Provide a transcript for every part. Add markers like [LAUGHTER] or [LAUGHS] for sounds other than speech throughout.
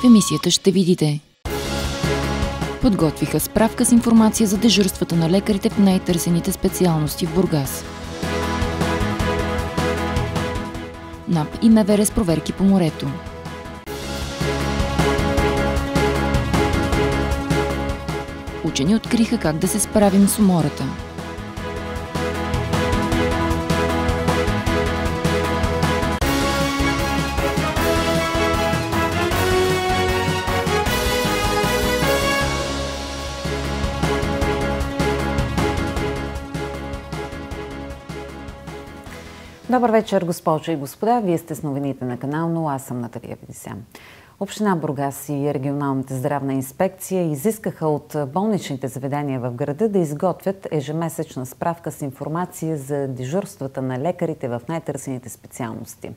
В емисията ще видите Подготвиха справка с информация за дежурствата на лекарите в най-търсените специалности в Бургас. НАП и МВР с проверки по морето. Учени откриха как да се справим с умората. Добър вечер, госпожи и господа. Вие сте с новините на канал, но аз съм Наталия Бедисян. Община Бургас и регионалната здравна инспекция изискаха от болничните заведения в града да изготвят ежемесечна справка с информация за дежурствата на лекарите в най-търсените специалности.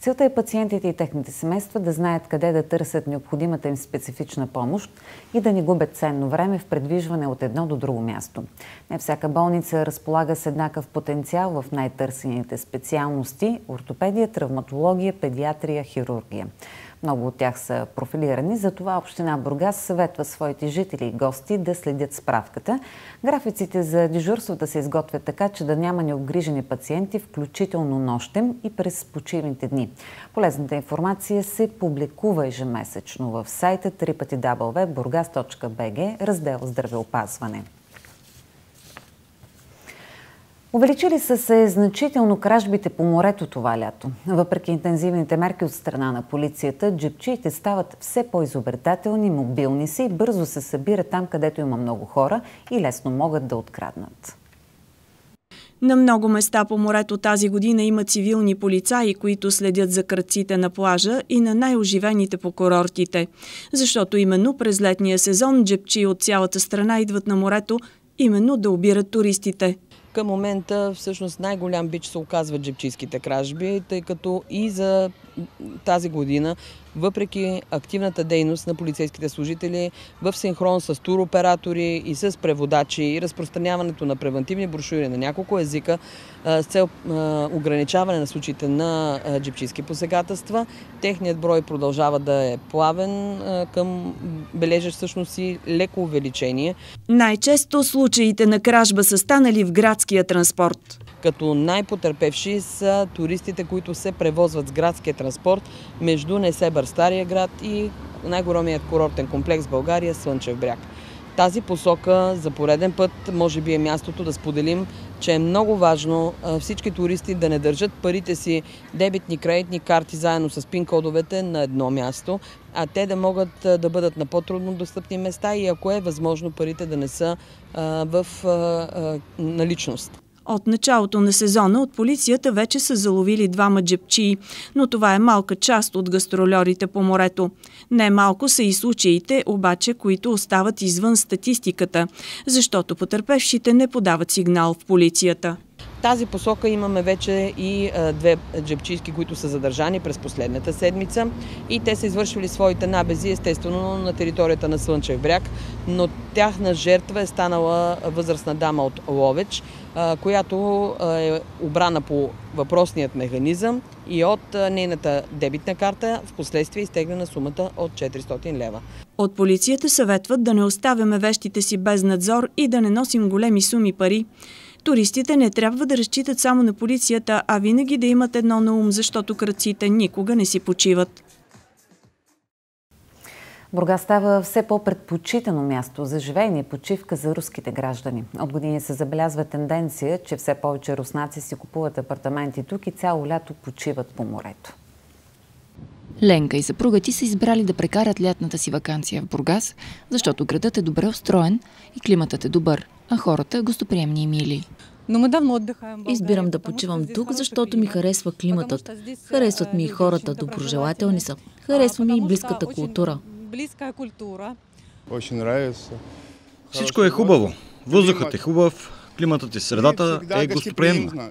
Целта е пациентите и техните семейства да знаят къде да търсят необходимата им специфична помощ и да не губят ценно време в предвижване от едно до друго място. Не всяка болница разполага с еднакъв потенциал в най-търсените специалности – ортопедия, травматология, педиатрия, хирургия. Много от тях са профилирани, затова Община Бургас съветва своите жители и гости да следят справката. Графиците за дежурствата се изготвят така, че да няма необгрижени пациенти, включително нощем и през почивните дни. Полезната информация се публикува ежемесечно в сайта www.burgas.bg, раздел здравеопазване. Увеличили са се значително кражбите по морето това лято. Въпреки интензивните мерки от страна на полицията, джипчиите стават все по-изобретателни, мобилни си и бързо се събират там, където има много хора и лесно могат да откраднат. На много места по морето тази година има цивилни полицаи, които следят за кръците на плажа и на най-оживените по курортите. Защото именно през летния сезон джепчи от цялата страна идват на морето именно да обират туристите. Към момента всъщност най-голям бич се оказват джепчийските кражби, тъй като и за тази година въпреки активната дейност на полицейските служители в синхрон с туроператори и с преводачи и разпространяването на превентивни брошури на няколко езика с цел ограничаване на случаите на джипчийски посегателства. Техният брой продължава да е плавен към бележа всъщност и леко увеличение. Най-често случаите на кражба са станали в градския транспорт като най-потърпевши са туристите, които се превозват с градския транспорт между Несебър в Стария град и най-големият курортен комплекс в България – Слънчев бряг. Тази посока за пореден път може би е мястото да споделим, че е много важно всички туристи да не държат парите си дебитни, кредитни карти заедно с пин-кодовете на едно място, а те да могат да бъдат на по-трудно достъпни места и ако е възможно парите да не са в наличност. От началото на сезона от полицията вече са заловили двама джепчии, но това е малка част от гастролерите по морето. Не малко са и случаите, обаче, които остават извън статистиката, защото потърпевшите не подават сигнал в полицията тази посока имаме вече и две джепчийски, които са задържани през последната седмица и те са извършили своите набези, естествено, на територията на Слънчев бряг, но тяхна жертва е станала възрастна дама от Ловеч, която е обрана по въпросният механизъм и от нейната дебитна карта в последствие изтеглена сумата от 400 лева. От полицията съветват да не оставяме вещите си без надзор и да не носим големи суми пари. Туристите не трябва да разчитат само на полицията, а винаги да имат едно на ум, защото кръците никога не си почиват. Бургас става все по-предпочитано място за живеене и почивка за руските граждани. От години се забелязва тенденция, че все повече руснаци си купуват апартаменти тук и цяло лято почиват по морето. Ленка и съпруга ти са избрали да прекарат лятната си вакансия в Бургас, защото градът е добре устроен и климатът е добър, а хората гостоприемни и мили. Но Избирам да почивам тук, защото ми харесва климатът. Харесват ми и хората, доброжелателни са. Харесва ми и близката култура близка култура. Очень нравится. Всичко е хубаво. Въздухът е хубав, климатът и е средата е гостоприемна.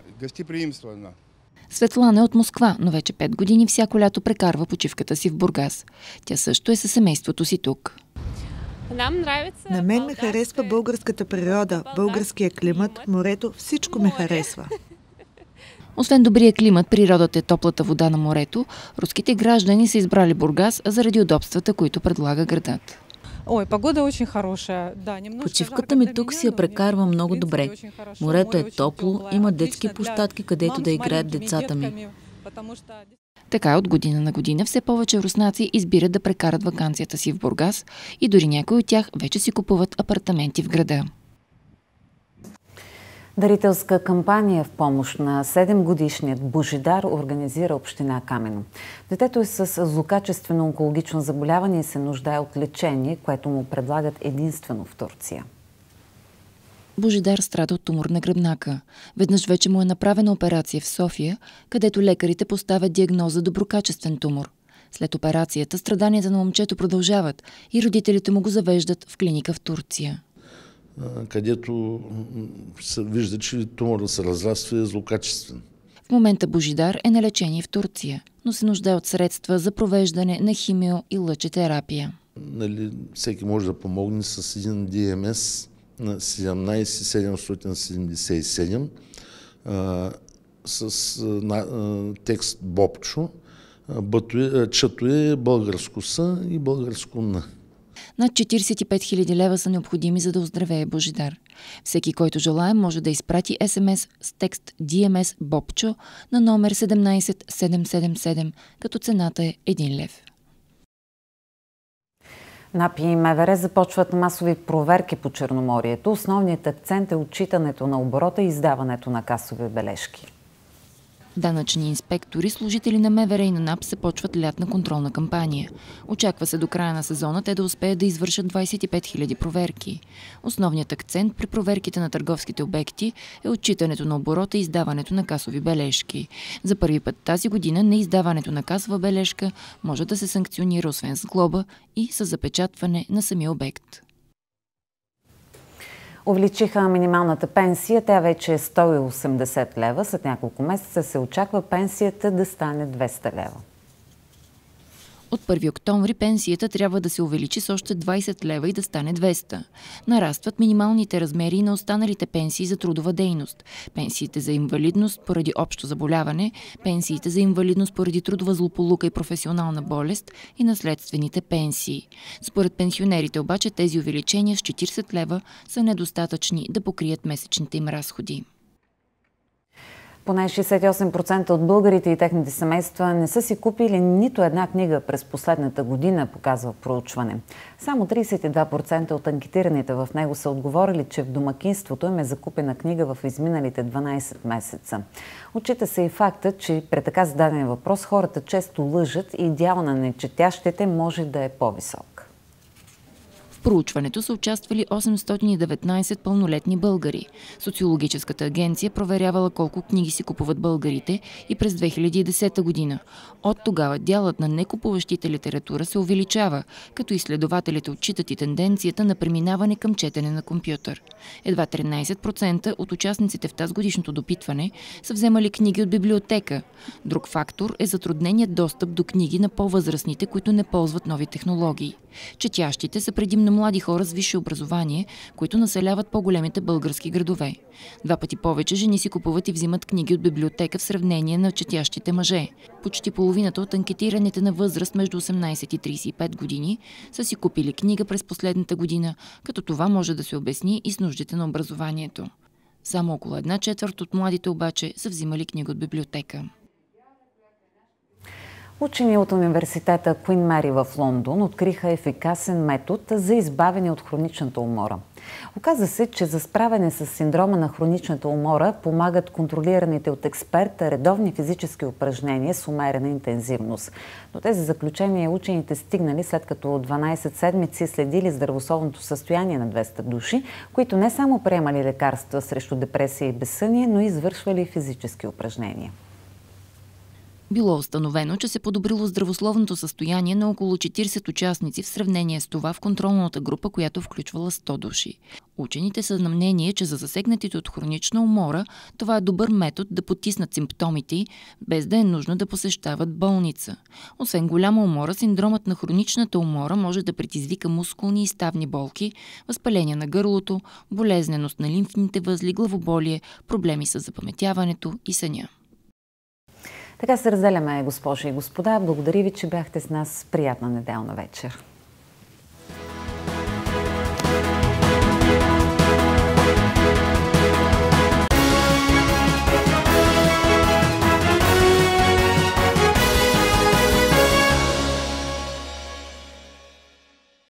Светлана е от Москва, но вече 5 години всяко лято прекарва почивката си в Бургас. Тя също е със семейството си тук. На мен ме харесва българската природа, българския климат, морето, всичко ме харесва. [LAUGHS] Освен добрия климат, природата е топлата вода на морето, руските граждани са избрали Бургас заради удобствата, които предлага градът. Ой, погода е очень хорошая. Да, немножко Почивката ми тук си я прекарва много добре. Морето е, е топло, има детски площадки, където да играят децата ми. Така от година на година все повече руснаци избират да прекарат вакансията си в Бургас и дори някои от тях вече си купуват апартаменти в града. Дарителска кампания в помощ на 7-годишният Божидар организира Община Камено. Детето е с злокачествено онкологично заболяване и се нуждае от лечение, което му предлагат единствено в Турция. Божидар страда от тумор на гръбнака. Веднъж вече му е направена операция в София, където лекарите поставят диагноза доброкачествен тумор. След операцията страданията на момчето продължават и родителите му го завеждат в клиника в Турция където се вижда, че тумора се разраства и е злокачествен. В момента Божидар е на лечение в Турция, но се нуждае от средства за провеждане на химио и лъчетерапия. Нали, всеки може да помогне с един ДМС на 17777 с на, а, текст Бобчо, чето е българско са и българско на. Над 45 000 лева са необходими за да оздравее Божидар. Всеки, който желая, може да изпрати СМС с текст DMS Бобчо на номер 17777, като цената е 1 лев. НАПИ и МВР започват масови проверки по Черноморието. Основният акцент е отчитането на оборота и издаването на касови бележки. Данъчни инспектори, служители на МВР и на НАП се почват лятна контролна кампания. Очаква се до края на сезона те да успеят да извършат 25 000 проверки. Основният акцент при проверките на търговските обекти е отчитането на оборота и издаването на касови бележки. За първи път тази година неиздаването на касова бележка може да се санкционира освен с глоба и с запечатване на самия обект. Увеличиха минималната пенсия, тя вече е 180 лева. След няколко месеца се очаква пенсията да стане 200 лева. От 1 октомври пенсията трябва да се увеличи с още 20 лева и да стане 200. Нарастват минималните размери на останалите пенсии за трудова дейност, пенсиите за инвалидност поради общо заболяване, пенсиите за инвалидност поради трудова злополука и професионална болест и наследствените пенсии. Според пенсионерите обаче тези увеличения с 40 лева са недостатъчни да покрият месечните им разходи. Поне 68% от българите и техните семейства не са си купили нито една книга през последната година, показва проучване. Само 32% от анкетираните в него са отговорили, че в домакинството им е закупена книга в изминалите 12 месеца. Отчита се и факта, че при така зададен въпрос хората често лъжат и идеал на нечетящите може да е по-висок проучването са участвали 819 пълнолетни българи. Социологическата агенция проверявала колко книги си купуват българите и през 2010 година. От тогава дялът на некупуващите литература се увеличава, като изследователите отчитат и тенденцията на преминаване към четене на компютър. Едва 13% от участниците в тази годишното допитване са вземали книги от библиотека. Друг фактор е затрудненият достъп до книги на по-възрастните, които не ползват нови технологии. Четящите са предимно млади хора с висше образование, които населяват по-големите български градове. Два пъти повече жени си купуват и взимат книги от библиотека в сравнение на четящите мъже. Почти половината от анкетираните на възраст между 18 и 35 години са си купили книга през последната година, като това може да се обясни и с нуждите на образованието. Само около една четвърт от младите обаче са взимали книга от библиотека. Учени от университета Queen Mary в Лондон откриха ефикасен метод за избавяне от хроничната умора. Оказа се, че за справяне с синдрома на хроничната умора помагат контролираните от експерта редовни физически упражнения с умерена интензивност. До тези заключения учените стигнали след като 12 седмици следили здравословното състояние на 200 души, които не само приемали лекарства срещу депресия и безсъние, но и извършвали физически упражнения. Било установено, че се подобрило здравословното състояние на около 40 участници в сравнение с това в контролната група, която включвала 100 души. Учените са на мнение, че за засегнатите от хронична умора това е добър метод да потиснат симптомите, без да е нужно да посещават болница. Освен голяма умора, синдромът на хроничната умора може да предизвика мускулни и ставни болки, възпаление на гърлото, болезненост на лимфните възли, главоболие, проблеми с запаметяването и съня. Така се разделяме, госпожи и господа. Благодаря ви, че бяхте с нас. Приятна неделна вечер.